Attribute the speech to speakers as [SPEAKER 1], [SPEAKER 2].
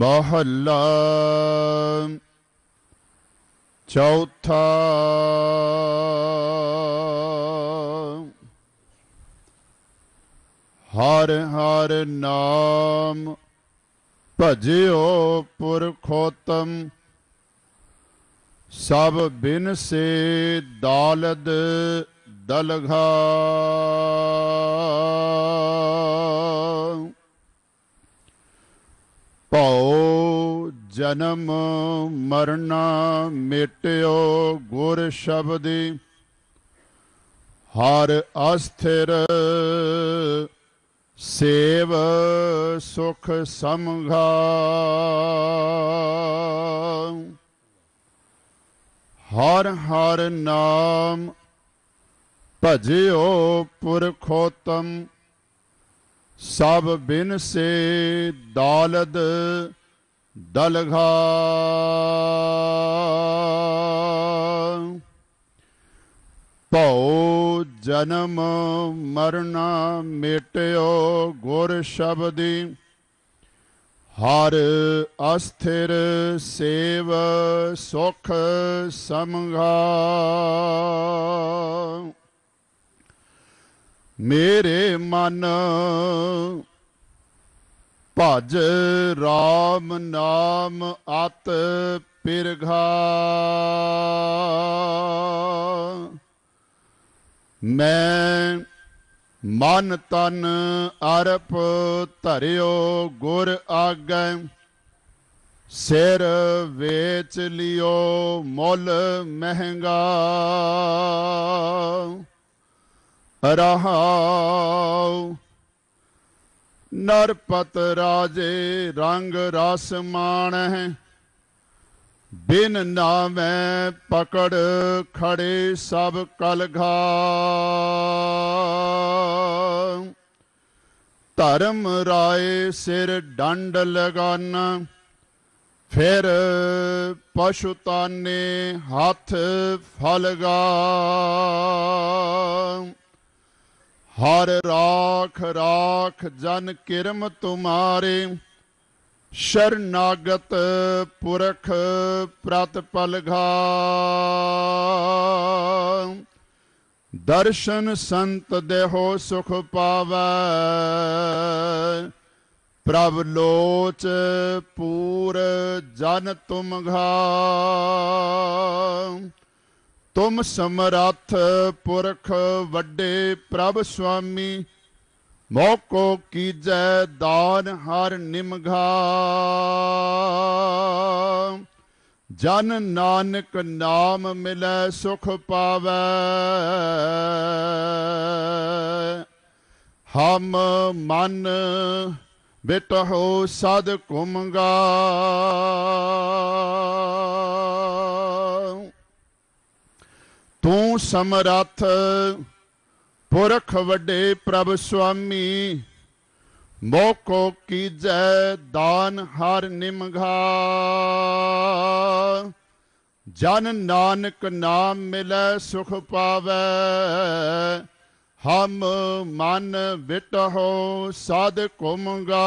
[SPEAKER 1] ਮਹੱਲਾ ਚੌਥਾ ਹਰ ਹਰ ਨਾਮ ਭਜਿਓ ਪੁਰਖੋਤਮ ਸਭ ਬਿਨ ਸੇ ਦਾਲਦ ਦਲਘਾ ਭਉ ਜਨਮ ਮਰਨਾ ਮਿਟਿਓ ਗੁਰ ਸ਼ਬਦੀ ਹਰ ਅਸਥਿਰ ਸੇਵ ਸੁਖ ਸੰਘਾ ਹਰ ਹਰ ਨਾਮ ਭਜਿਓ ਪੁਰਖੋਤਮ ਸਭ ਬਿਨ ਸੇ ਦੌਲਤ ਦਲਘਾ ਪਉ ਜਨਮ ਮਰਨਾ ਮਿਟਿਓ ਗੁਰ ਸ਼ਬਦੀ ਹਰ ਅਸਥਿਰ ਸੇਵ ਸੁਖ ਸੰਗਾ ਮੇਰੇ ਮਨ ਭਜ ਰਾਮ ਨਾਮ ਅਤ ਪਿਰਘਾ ਮੈਂ ਮਨ ਤਨ ਅਰਪ ਧਰਿਓ ਗੁਰ ਆਗੈ ਸਿਰ ਵੇਚ ਲਿਓ ਮੁੱਲ ਮਹਿੰਗਾ ਰਹਾਉ ਨਰਪਤ ਰਾਜੇ ਰੰਗ ਰਸ ਮਾਣ ਹੈ ਬਿਨ ਨਾਮੈ ਪਕੜ ਖੜੇ ਸਭ ਕਲਘਾ ਧਰਮ ਰਾਏ ਸਿਰ ਡੰਡ ਲਗਨ ਫਿਰ ਪਸ਼ੂਤਾਨੇ ਹੱਥ ਫਲਗਾ ਹਰ ਰਾਖ ਰਾਖ ਜਨ ਕਿਰਮ ਤੁਮਾਰੇ ਸ਼ਰਨਾਗਤ ਪੁਰਖ ਪ੍ਰਤ ਪਲਘਾ ਦਰਸ਼ਨ ਸੰਤ ਦੇਹੋ ਸੁਖ ਪਾਵੈ ਪ੍ਰਭ ਲੋਚ ਪੂਰ ਜਨ ਤੁਮ ਘਾ ਤੁਮ ਸਮਰੱਥ ਪੁਰਖ ਵੱਡੇ ਪ੍ਰਭ ਸੁਆਮੀ ਮੋਕੋ ਕੀਜੈ ਦਾਨ ਹਰ ਨਿਮਘਾ ਜਨ ਨਾਨਕ ਨਾਮ ਮਿਲੈ ਸੁਖ ਪਾਵੈ ਹਮ ਮਨ ਬਿਟਹੁ ਸਦ ਕੁਮਗਾ ਤੂੰ ਸਮਰੱਥ ਪੁਰਖ ਵੱਡੇ ਪ੍ਰਭ ਸੁਆਮੀ ਮੋਕੋ ਕੀਜੈ ਦਾਨ ਹਰ ਨਿਮਘਾ ਜਨ ਨਾਨਕ ਨਾਮ ਮਿਲੈ ਸੁਖ ਪਾਵੈ ਹਮ ਮਨ ਵਿਟਹੁ ਸਾਧ ਕੁਮਗਾ